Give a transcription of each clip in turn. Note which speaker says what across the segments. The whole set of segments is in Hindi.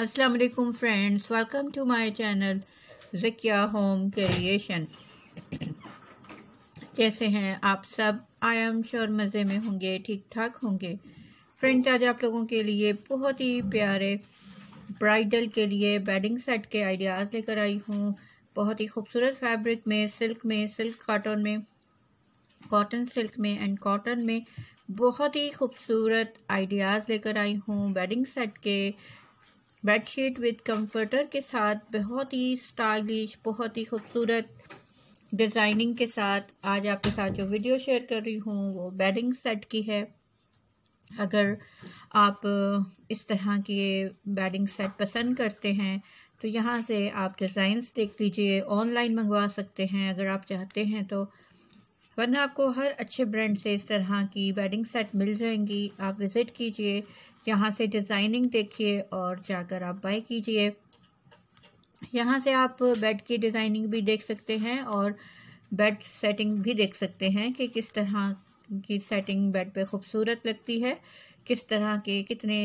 Speaker 1: अस्सलाम वालेकुम friends welcome to my channel Zakia home creation कैसे हैं आप सब आई एम श्योर मज़े में होंगे ठीक ठाक होंगे फ्रेंड्स आज आप लोगों के लिए बहुत ही प्यारे ब्राइडल के लिए बेडिंग सेट के आइडियाज़ लेकर आई हूँ बहुत ही खूबसूरत फैब्रिक में सिल्क में सिल्क काटन में कॉटन सिल्क में एंड कॉटन में बहुत ही खूबसूरत आइडियाज़ लेकर आई हूँ वेडिंग सेट के बेडशीट विद कंफर्टर के साथ बहुत ही स्टाइलिश बहुत ही खूबसूरत डिज़ाइनिंग के साथ आज आपके साथ जो वीडियो शेयर कर रही हूँ वो बेडिंग सेट की है अगर आप इस तरह के बेडिंग सेट पसंद करते हैं तो यहाँ से आप डिज़ाइंस देख लीजिए ऑनलाइन मंगवा सकते हैं अगर आप चाहते हैं तो वरना आपको हर अच्छे ब्रांड से इस तरह की वेडिंग सेट मिल जाएंगी आप विज़िट कीजिए यहाँ से डिज़ाइनिंग देखिए और जाकर आप बाय कीजिए यहाँ से आप बेड की डिज़ाइनिंग भी देख सकते हैं और बेड सेटिंग भी देख सकते हैं कि किस तरह की सेटिंग बेड पे खूबसूरत लगती है किस तरह के कितने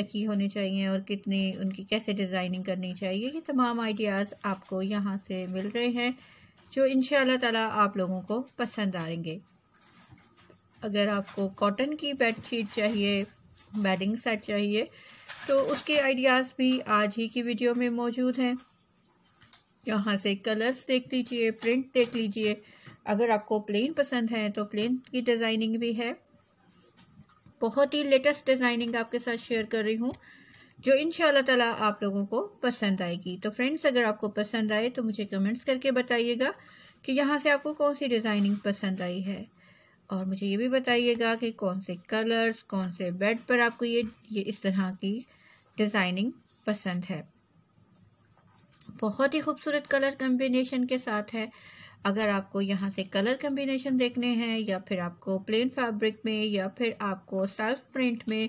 Speaker 1: तकी होने चाहिए और कितने उनकी कैसे डिज़ाइनिंग करनी चाहिए ये तमाम आइडियाज़ आपको यहाँ से मिल रहे हैं जो इन ताला आप लोगों को पसंद आएंगे अगर आपको कॉटन की बेड शीट चाहिए बेडिंग सेट चाहिए तो उसके आइडियाज़ भी आज ही की वीडियो में मौजूद हैं यहाँ से कलर्स देख लीजिए प्रिंट देख लीजिए अगर आपको प्लेन पसंद है तो प्लेन की डिज़ाइनिंग भी है बहुत ही लेटेस्ट डिज़ाइनिंग आपके साथ शेयर कर रही हूँ जो इन ताला आप लोगों को पसंद आएगी तो फ्रेंड्स अगर आपको पसंद आए तो मुझे कमेंट्स करके बताइएगा कि यहाँ से आपको कौन सी डिज़ाइनिंग पसंद आई है और मुझे ये भी बताइएगा कि कौन से कलर्स कौन से बेड पर आपको ये ये इस तरह की डिज़ाइनिंग पसंद है बहुत ही खूबसूरत कलर कम्बिनेशन के साथ है अगर आपको यहाँ से कलर कम्बिनेशन देखने हैं या फिर आपको प्लेन फैब्रिक में या फिर आपको सेल्फ प्रिंट में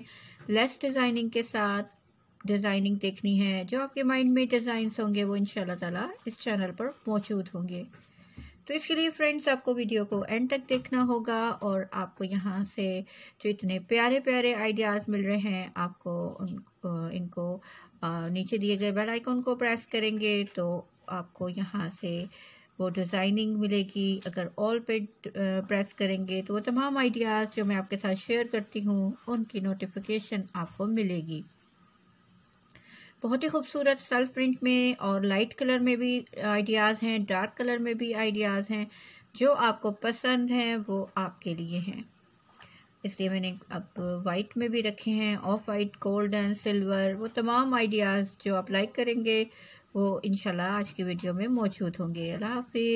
Speaker 1: लेस डिज़ाइनिंग के साथ डिज़ाइनिंग देखनी है जो आपके माइंड में डिज़ाइंस होंगे वो इन तला इस चैनल पर मौजूद होंगे तो इसके लिए फ्रेंड्स आपको वीडियो को एंड तक देखना होगा और आपको यहाँ से जो इतने प्यारे प्यारे आइडियाज़ मिल रहे हैं आपको उन इनको नीचे दिए गए बेल आइकन को प्रेस करेंगे तो आपको यहाँ से वो डिज़ाइनिंग मिलेगी अगर ऑल पे प्रेस करेंगे तो वो तमाम आइडियाज़ जो मैं आपके साथ शेयर करती हूँ उनकी नोटिफिकेशन आपको मिलेगी बहुत ही खूबसूरत सेल्फ प्रिंट में और लाइट कलर में भी आइडियाज़ हैं डार्क कलर में भी आइडियाज़ हैं जो आपको पसंद हैं वो आपके लिए हैं इसलिए मैंने अब वाइट में भी रखे हैं ऑफ वाइट गोल्डन सिल्वर वो तमाम आइडियाज़ जो आप लाइक करेंगे वो इन आज की वीडियो में मौजूद होंगे अल्लाह हाफि